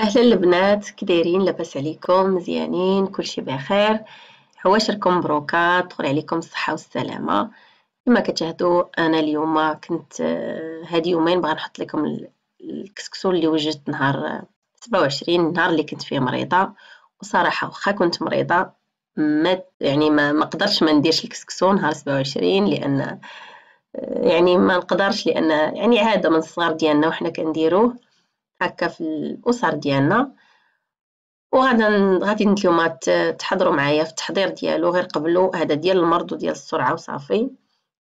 اهلا البنات كدايرين لاباس عليكم مزيانين كلشي بخير حواشركم مبروكه تقول عليكم الصحه والسلامه كما كتشاهدوا انا اليوم كنت هادي يومين بغا نحط لكم الكسكسو اللي وجدت نهار 27 النهار اللي كنت فيه مريضه وصراحه واخا كنت مريضه ما يعني ما ما ما نديرش الكسكسو نهار 27 لان يعني ما نقدرش لان يعني عاده من الصغار ديالنا وحنا كنديروه هكا في الاسر ديالنا وغادا غادي نتوما تحضروا معايا في التحضير ديالو غير قبلو هذا ديال المرض وديال السرعه وصافي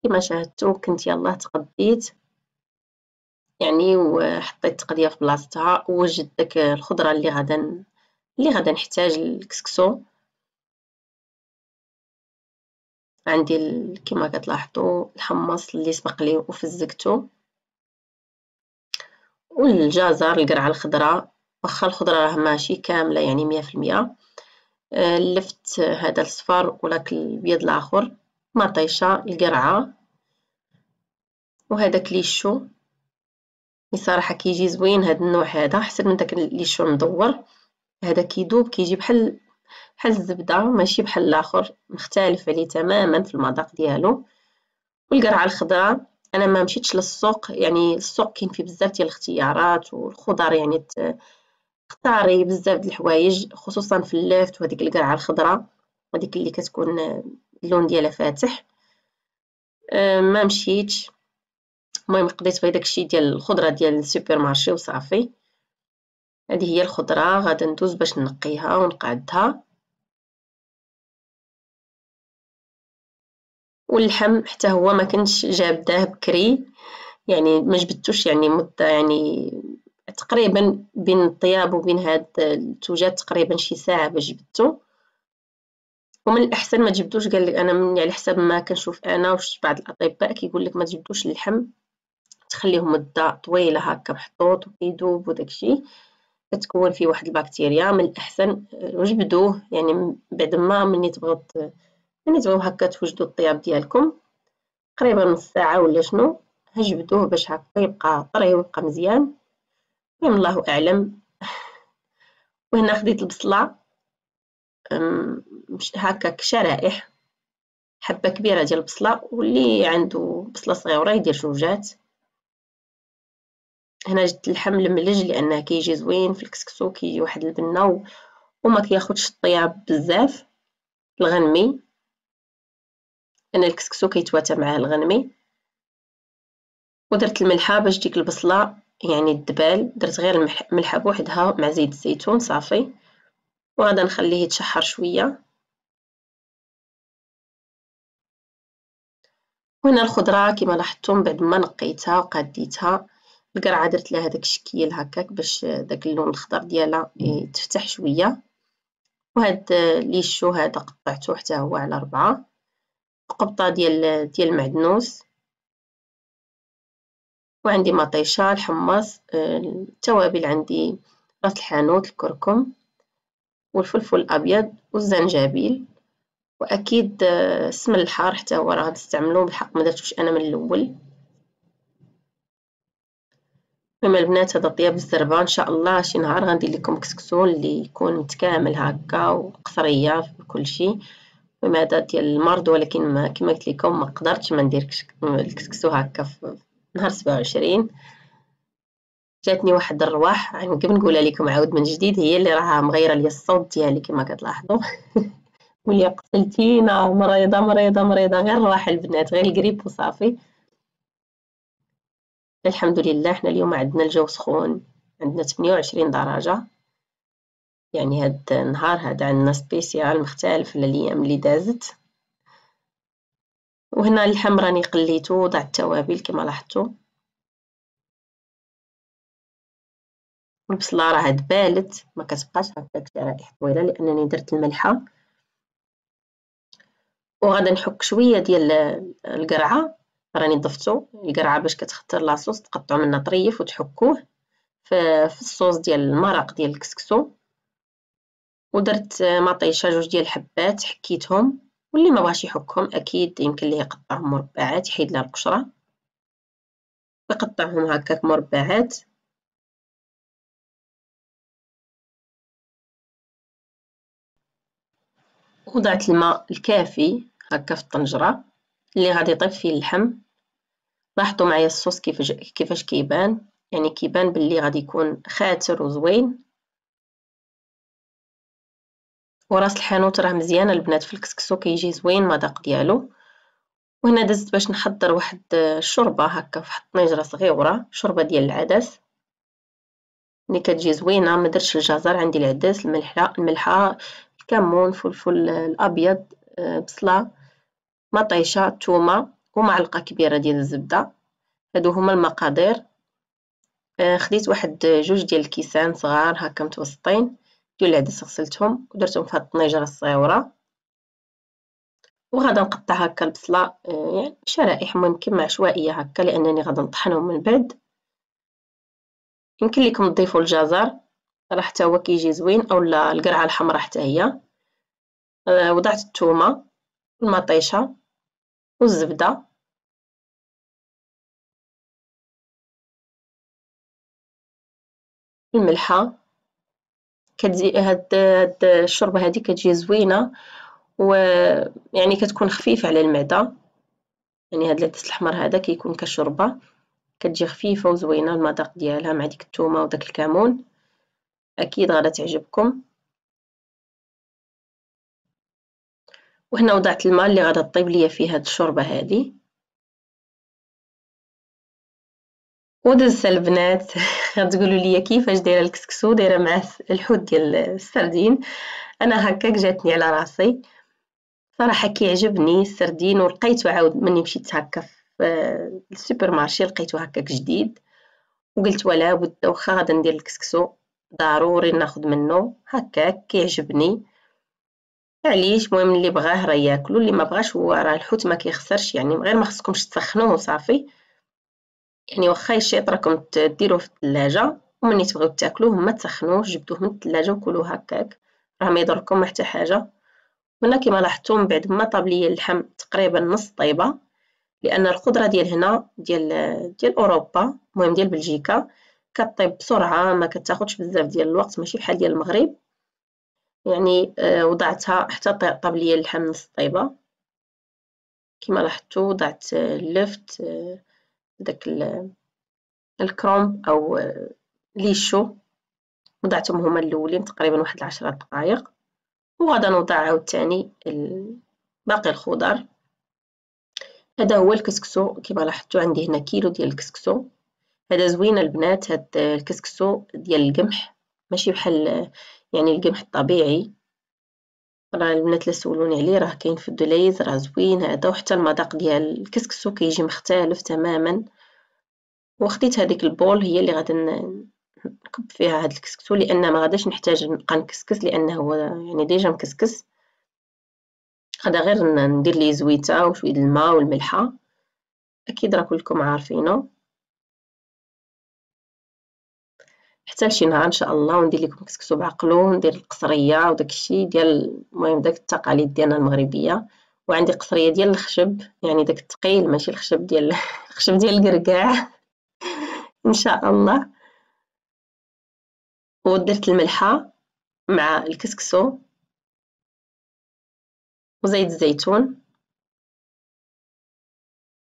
كما شاهدتوا كنت يلاه تقضيت يعني وحطيت التقضيه في بلاصتها وجدت داك الخضره اللي غادا اللي غادا نحتاج الكسكسو عندي كما كتلاحظوا الحمص اللي سبق لي وفزكته والجزر القرعة الخضراء واخا الخضرة راه ماشي كاملة يعني مية في المية آه، لفت هذا الصفر ولاك البيض الاخر مطيشة القرعة وهذاك ليشو بصراحه كيجي زوين هاد النوع هذا حسن من داك ليشو مدور هذا كيدوب كيجي بحال بحال الزبده ماشي بحال الاخر مختلف عليه تماما في المذاق ديالو والقرعه الخضراء انا ما مشيتش للسوق يعني السوق كاين فيه بزاف ديال الاختيارات والخضر يعني تختاري بزاف ديال الحوايج خصوصا في اللافت وهذيك القرعه الخضراء هذيك اللي كتكون اللون ديالها فاتح آه، ما مشيتش المهم قضيت في داكشي ديال الخضره ديال السوبر مارشي وصافي هذه هي الخضره غادي ندوز باش نقيها ونقعدها واللحم حتى هو ما كنتش جابداه بكري يعني ما جبدتوش يعني مده يعني تقريبا بين الطياب وبين هاد التوجات تقريبا شي ساعه باش جبدتو ومن الاحسن ما تجبدوش قال لك انا من على يعني حسب ما كنشوف انا وش بعض الاطباء كيقول لك ما تجبدوش اللحم تخليه مده طويله هكا محطوط وكيذوب وداكشي كتكون فيه واحد البكتيريا من الاحسن آه، وجبدوه يعني بعد ما مني تبغيو آه، لازم هكا توجدوا الطياب ديالكم تقريبا نص ساعه ولا شنو هجبدوه باش هكا يبقى طري ويبقى مزيان المهم الله اعلم وهنا خديت البصله مش هكاك شرائح حبه كبيره ديال البصله واللي عنده بصله صغيره يدير جوجات هنا جبت اللحم الملج لانه كيجي زوين في الكسكسو كيجي واحد البنه وما كياخذش الطياب بزاف الغنمي أنا الكسكسو كيتواتى معاه الغنمي ودرت الملحة باش ديك البصلة يعني الدبال درت غير الملحة بوحدها مع زيت الزيتون صافي وغادا نخليه يتشحر شوية وهنا الخضرة كما لاحظتم بعد ما نقيتها وقديتها القرعة درت لها داك الشكل هكاك باش داك اللون الخضر ديالها يتفتح شوية وهاد ليشو هذا قطعته حتى هو على ربعة قبطه ديال ديال المعدنوس وعندي مطيشه الحمص آه، التوابل عندي راس الحانوت الكركم والفلفل الابيض والزنجبيل واكيد آه، السمن الحار حتى هو راه غنستعملوه بالحق ما درتوش انا من الاول المهم البنات هذا طياب الزربه ان شاء الله شي نهار غندير لكم كسكسو اللي يكون متكامل هكا وقصريه كل شيء مدى ديال المرض ولكن كما قلت لكم ما قدرتش ما ندير الكسكسو هكا في نهار 27 جاتني واحد الرواح يعني كيف نقولها لكم عاود من جديد هي اللي راها مغيره لي الصوت ديالي كما كتلاحظوا واللي قتلتينا مريضه مريضه مريضه غير رواح البنات غير القريب وصافي الحمد لله حنا اليوم عندنا الجو سخون عندنا 28 درجه يعني هاد النهار هاد عندنا سبيسيال مختلف على الأيام اللي دازت وهنا اللحم راني قليتو وضعت التوابل كما لاحظتو البصله راه دبالت ما كتبقاش هكاك شرائح طويله لانني درت الملحه وغادي نحك شويه ديال القرعه راني ضفتو القرعه باش كتختر لاصوص تقطعو منها طريف وتحكوه في الصوص ديال المرق ديال الكسكسو ودرت مطيشه جوج ديال الحبات حكيتهم واللي ما بغاش يحكهم اكيد يمكن ليه يقطعهم مربعات يحيد لها القشره يقطعهم هكاك مربعات وضعت الماء الكافي هكا في الطنجره اللي غادي يطيب فيه اللحم لاحظوا معايا الصوص كيفاش كيبان يعني كيبان باللي غادي يكون خاتر وزوين وراس الحانوت راه مزيان البنات في الكسكسو كيجي زوين مذاق ديالو وهنا دزت باش نحضر واحد الشوربه آه، هكا واحد الطنجره صغيره شوربه ديال العدس اللي كتجي زوينه ما درتش الجزر عندي العدس الملحه الملحه الكمون فلفل الابيض آه، بصله مطيشه ثومه ومعلقه كبيره ديال الزبده هادو هما المقادير آه، خديت واحد جوج ديال الكيسان صغار هكا متوسطين دول العدس غسلتهم ودرتهم في هاد الطنيجره الصغيره وغادي نقطع هكا البصله آه، يعني شرائح ممكن عشوائيه هكا لانني غادي نطحنهم من بعد يمكن لكم تضيفوا الجزر راه حتى هو كيجي زوين اولا القرعه الحمراء حتى هي آه، وضعت الثومه المطيشه والزبده الملحه كتزي هاد, هاد الشوربه هادي كتجي زوينه يعني كتكون خفيفه على المعده يعني هاد العدس الاحمر هذا كيكون كشوربه كتجي خفيفه وزوينه المذاق ديالها مع ديك الثومه وداك الكمون اكيد غادا تعجبكم وهنا وضعت الماء اللي غادا طيب ليا فيه هاد الشوربه هادي ودزت البنات خير تقولوا لي كيفاش دايره الكسكسو دايره معاه الحوت ديال السردين انا هكاك جاتني على راسي صراحه كيعجبني السردين ولقيته عاود مني مشيت هكا في آه، السوبر مارشي لقيته هكاك جديد وقلت ولا بد واخا غادي ندير الكسكسو ضروري ناخد منه هكاك كيعجبني علاش المهم اللي بغاه راه ياكلو اللي ما بغاش هو راه الحوت ما كيخسرش يعني غير ما خصكمش تسخنوه صافي يعني واخا الشيط راكم ديروه في الثلاجه ومني تبغيو تاكلوه ما تسخنوه جبدوه من الثلاجه وكلوه هكاك راه ما يضركم حتى حاجه هنا كما لاحظتم من بعد ما طاب لي اللحم تقريبا نص طيبه لان الخضره ديال هنا ديال ديال اوروبا المهم ديال بلجيكا كطيب بسرعه ما كتاخذش بزاف ديال الوقت ماشي بحال ديال المغرب يعني آه، وضعتها حتى طاب لي اللحم نص طيبه كما لاحظتوا وضعت آه، اللفت آه، داك الكرومب او ليشو وضعتهم هما الاولين تقريبا واحد العشرة دقائق وغادا نوضع عاوتاني باقي الخضر هذا هو الكسكسو كما لاحظتوا عندي هنا كيلو ديال الكسكسو هذا زوين البنات هاد الكسكسو ديال القمح ماشي بحال يعني القمح الطبيعي راه البنات اللي سولوني عليه راه كاين في الدليز راه زوين هذا وحتى المذاق ديال الكسكسو كيجي مختلف تماما وخديت هذيك البول هي اللي غادي نكب فيها هذا الكسكسو لان ما غاداش نحتاج نبقى نكسكس لانه هو يعني ديجا مكسكس غدا غير ندير ليه زويته وشويه الماء والملحه اكيد راه كلكم عارفينه حتى لشي نهار ان شاء الله وندير لكم كسكسو بعقلو وندير القصريه وداكشي ديال المهم داك التقاليد ديالنا المغربيه وعندي قصريه ديال الخشب يعني داك الثقيل ماشي الخشب ديال الخشب ديال الكركاع ان شاء الله ودرت الملحه مع الكسكسو وزيت الزيتون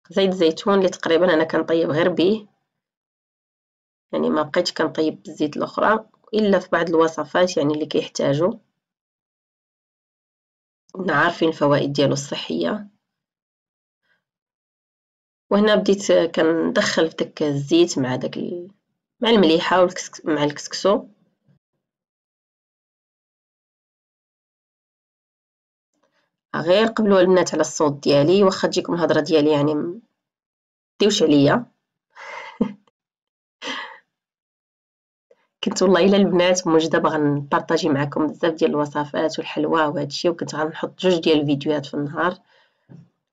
زيت الزيتون اللي تقريبا انا كنطيب غير به يعني ما بقيتش كنطيب بالزيت الاخرى الا في بعض الوصفات يعني اللي كيحتاجوا كنا عارفين الفوائد ديالو الصحيه وهنا بديت كندخل في داك الزيت مع داك مع المليحه والكسك... مع الكسكسو غير قبلوا البنات على الصوت ديالي واخا تجيكم الهضره ديالي يعني ديوش عليا كنت والله الا البنات بغا نبارطاجي معكم بزاف ديال الوصفات والحلوى وهادشي وكنت غنحط جوج ديال الفيديوهات في النهار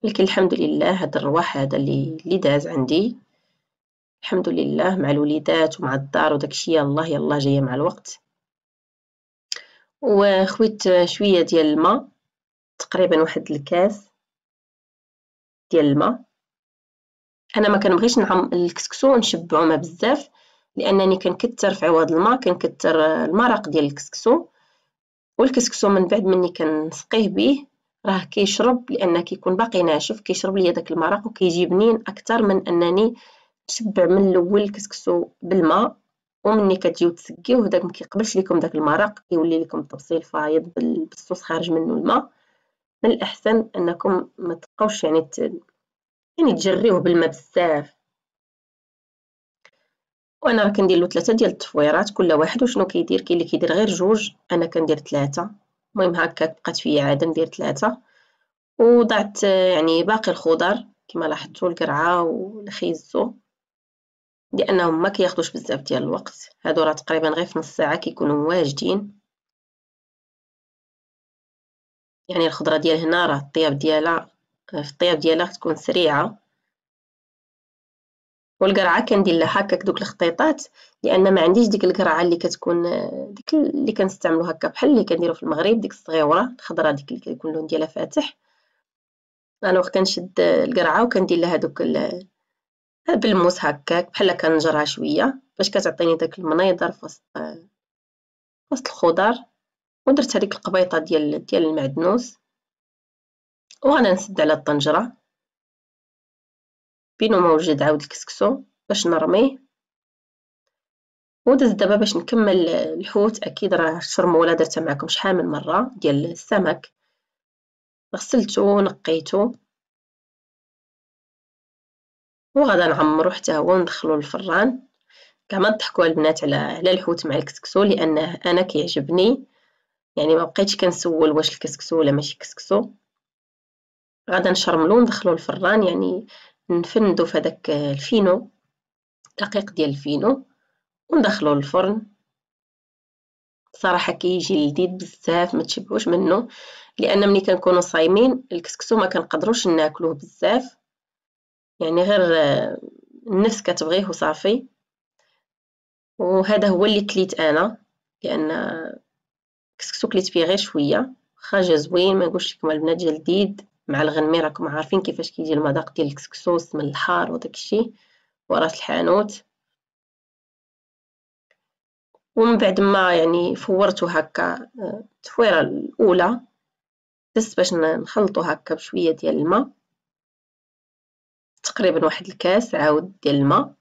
لكن الحمد لله هاد الرواح هذا اللي اللي داز عندي الحمد لله مع الوليدات ومع الدار وداكشي الله يلا جايه مع الوقت وخويت شويه ديال الماء تقريبا واحد الكاس ديال الماء انا ما كنبغيش نعم الكسكسو نشبعو ما بزاف لانني كنكثر في عوض الماء كنكثر آه، المرق ديال الكسكسو والكسكسو من بعد مني كنسقيه به راه كيشرب لان كيكون باقي ناشف كيشرب ليا داك المرق وكيجي بنين اكثر من انني تشبع من الاول الكسكسو بالماء ومني كتجيو تسقيوه داك مكيقبلش ليكم داك المرق كيولي ليكم الطبسيل فايض بالصوص خارج منه الماء من الاحسن انكم ما تبقاوش يعني يعني تجريوه بالماء بزاف وانا كندير له ثلاثه ديال التفويرات كل واحد وشنو كيدير كاين اللي كيدير غير جوج انا كندير ثلاثه المهم هكا بقات فيا عاده ندير ثلاثه وضعت يعني باقي الخضر كما لاحظتوا القرعه والخيزو لانهم ما كياخذوش بزاف ديال الوقت هادو راه تقريبا غير في نص ساعه كيكونوا واجدين يعني الخضره ديال هنا راه الطياب ديالها آه، في الطياب ديالها تكون سريعه والقرعه كندير لها هكاك دوك الخطيطات لان ما عنديش ديك القرعه اللي كتكون ديك اللي كنستعملو هكا بحال اللي كنديرو في المغرب ديك الصغيوره الخضراء ديك اللي كيكون اللون ديالها فاتح الوغ كنشد القرعه وكندير لها دوك بالموس هكاك بحال كنجرها شويه باش كتعطيني داك المنيضر في وسط وسط الخضر ودرت هذيك القبيطه ديال ديال المعدنوس وانا نسد على الطنجره بينو موجود عاود الكسكسو باش نرميه ودزت دابا باش نكمل الحوت اكيد راه الشرموله درتها معكم شحال من مره ديال السمك غسلته ونقيته وغادا نعمرو حتى هو وندخلو للفران كاع ما تضحكوا البنات على على الحوت مع الكسكسو لانه انا كيعجبني يعني ما بقيتش كنسول واش الكسكسو ولا ماشي كسكسو غادا نشرملو وندخلو للفران يعني نفندو في هذاك الفينو دقيق ديال الفينو وندخلو للفرن صراحه كيجي كي لذيذ بزاف ما تشبعوش منه لان ملي كنكونوا صايمين الكسكسو ما كنقدروش ناكلوه بزاف يعني غير آه، النفس كتبغيه وصافي وهذا هو اللي كليت انا لان آه، كسكسو كليت فيه غير شويه خرج جا زوين ما نقولش لكم البنات جا لذيذ مع الغنمي راكم عارفين كيفاش كيجي المذاق ديال الكسكسوس من الحار وداكشي وراس الحانوت ومن بعد ما يعني فورته هكا آه، التفويره الاولى بس باش نخلطو هكا بشويه ديال الماء تقريبا واحد الكاس عاود ديال الماء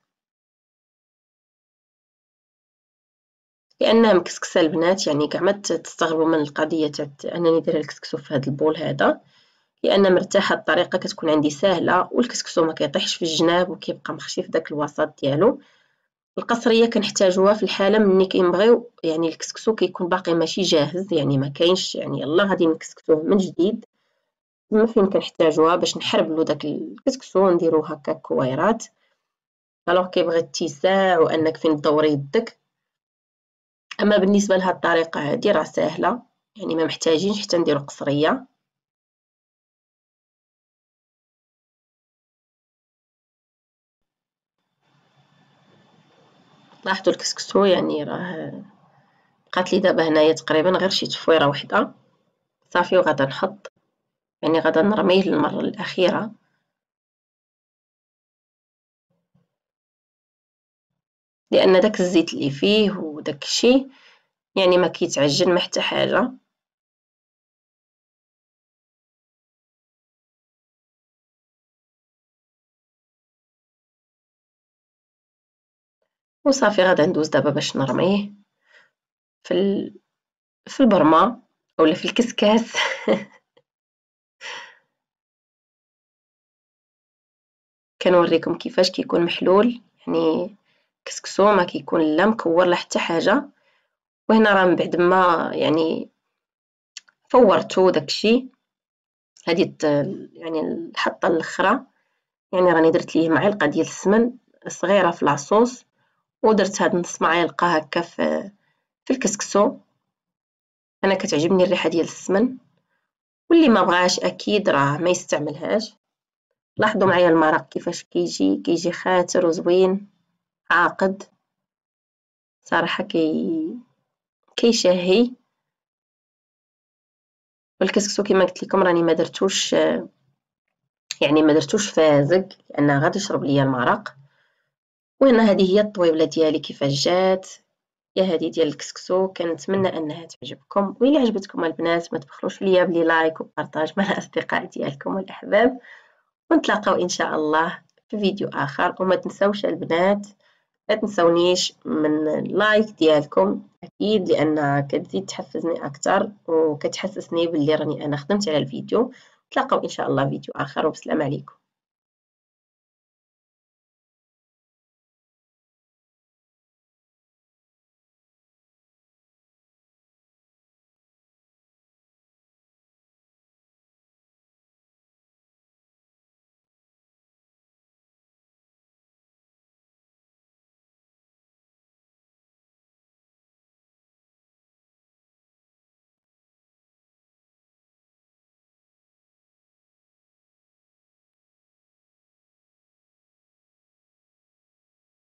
لانها مكسكسه البنات يعني كاع ما تستغربوا من القضيه تاع انني داير الكسكسو في هذا البول هذا لان مرتاحه الطريقه كتكون عندي سهله والكسكسو ما كيطيحش في الجناب وكيبقى مخشي في داك الوسط ديالو القصريه كنحتاجوها في الحاله ملي كنبغيو يعني الكسكسو كيكون باقي ماشي جاهز يعني ما كاينش يعني يلا غادي نكسكسوه من جديد ما فين كنحتاجوها باش نحربلو داك الكسكسو ونديرو هكا كويرات الوغ كيبغي اتساع وانك فين دوري يدك اما بالنسبه لهاد الطريقه هادي راه ساهله يعني ما محتاجينش حتى نديرو قصريه لاحظتوا الكسكسو يعني راه بقات لي دابا هنايا تقريبا غير شي تفويره وحده صافي وغادا نحط يعني غادا نرميه للمره الاخيره لان داك الزيت اللي فيه وداك الشيء يعني ما كيتعجن ما حتى حاجه وصافي غادي ندوز دابا باش نرميه في ال... في البرمه اولا في الكسكاس كنوريكم كيفاش كيكون محلول يعني كسكسو ما كيكون لا مكور لا حتى حاجه وهنا راه من بعد ما يعني فورتو داكشي هادي يعني الحطه الاخرى يعني راني درت ليه معلقه ديال السمن صغيره في لاصوص ودرت هاد النص معايا لقا هكا في في الكسكسو انا كتعجبني الريحه ديال السمن واللي ما بغاش اكيد راه ما يستعملهاش لاحظوا معايا المرق كيفاش كيجي كيجي خاتر وزوين عاقد صراحه كي كيشهي والكسكسو كما قلت لكم راني ما درتوش يعني ما درتوش فازق لان غادي يشرب ليا المرق المهم هذه هي الطويبله ديالي كيفاش جات يا هذه ديال الكسكسو كنتمنى انها تعجبكم وإلا عجبتكم البنات ما تبخلوش ليا بلي لايك وبارطاج مع الاصدقاء ديالكم والاحباب ونتلاقاو ان شاء الله في فيديو اخر وما تنسوش البنات ما تنسونيش من اللايك ديالكم اكيد لانها كتزيد تحفزني اكثر وكتحسسني باللي راني انا خدمت على الفيديو نتلاقاو ان شاء الله فيديو اخر وبسلام عليكم